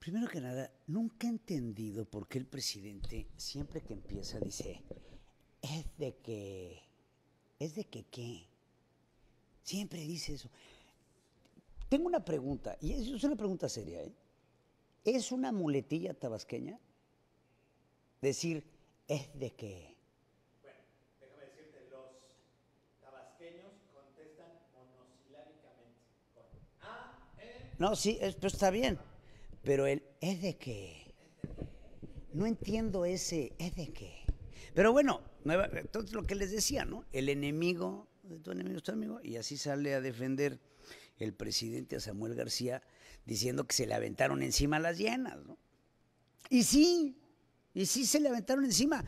Primero que nada, nunca he entendido por qué el presidente siempre que empieza dice, es de que, es de que qué. Siempre dice eso. Tengo una pregunta, y es una pregunta seria, ¿eh? ¿Es una muletilla tabasqueña? Decir, es de que... Bueno, déjame decirte, los tabasqueños contestan monosilábicamente. E, no, sí, esto está bien. Pero él, ¿es de qué? No entiendo ese, ¿es de qué? Pero bueno, entonces lo que les decía, ¿no? El enemigo, tu enemigo es tu amigo, y así sale a defender el presidente a Samuel García diciendo que se le aventaron encima las llenas, ¿no? Y sí, y sí se le aventaron encima,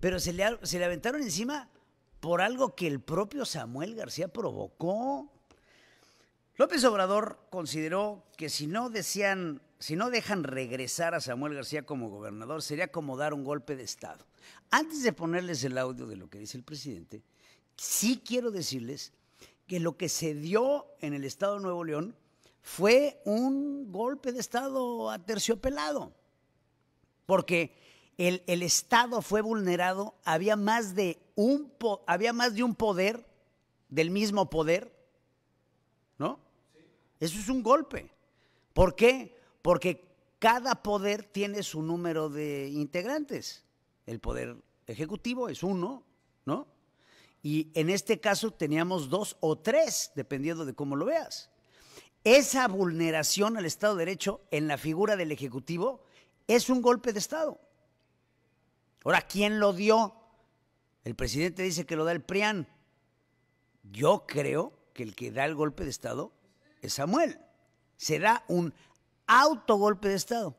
pero se le, se le aventaron encima por algo que el propio Samuel García provocó. López Obrador consideró que si no decían, si no dejan regresar a Samuel García como gobernador, sería como dar un golpe de Estado. Antes de ponerles el audio de lo que dice el presidente, sí quiero decirles que lo que se dio en el Estado de Nuevo León fue un golpe de Estado aterciopelado, porque el, el Estado fue vulnerado, había más, de un, había más de un poder, del mismo poder, ¿no? Eso es un golpe. ¿Por qué? Porque cada poder tiene su número de integrantes. El poder ejecutivo es uno, ¿no? Y en este caso teníamos dos o tres, dependiendo de cómo lo veas. Esa vulneración al Estado de Derecho en la figura del Ejecutivo es un golpe de Estado. Ahora, ¿quién lo dio? El presidente dice que lo da el PRIAN. Yo creo que el que da el golpe de Estado Samuel. será un autogolpe de Estado.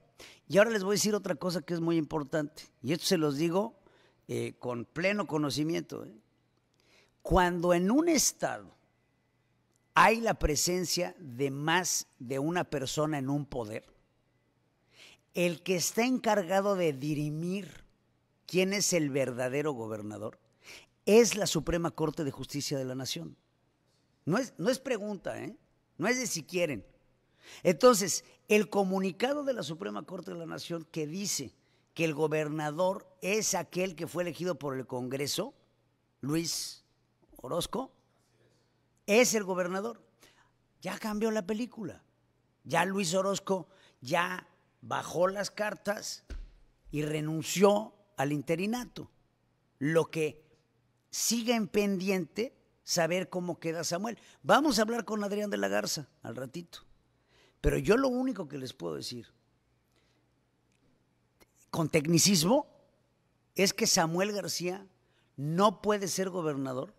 Y ahora les voy a decir otra cosa que es muy importante, y esto se los digo eh, con pleno conocimiento. Eh. Cuando en un Estado hay la presencia de más de una persona en un poder, el que está encargado de dirimir quién es el verdadero gobernador es la Suprema Corte de Justicia de la Nación. No es, no es pregunta, ¿eh? no es de si quieren. Entonces, el comunicado de la Suprema Corte de la Nación que dice que el gobernador es aquel que fue elegido por el Congreso, Luis Orozco, es el gobernador. Ya cambió la película. Ya Luis Orozco ya bajó las cartas y renunció al interinato. Lo que sigue en pendiente saber cómo queda Samuel. Vamos a hablar con Adrián de la Garza al ratito. Pero yo lo único que les puedo decir, con tecnicismo, es que Samuel García no puede ser gobernador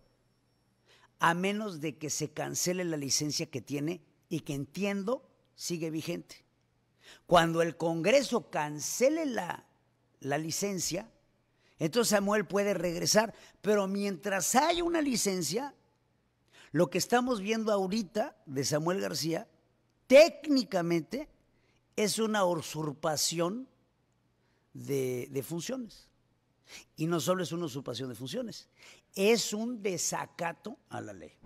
a menos de que se cancele la licencia que tiene y que entiendo sigue vigente. Cuando el Congreso cancele la, la licencia, entonces Samuel puede regresar, pero mientras hay una licencia, lo que estamos viendo ahorita de Samuel García, técnicamente es una usurpación de, de funciones. Y no solo es una usurpación de funciones, es un desacato a la ley.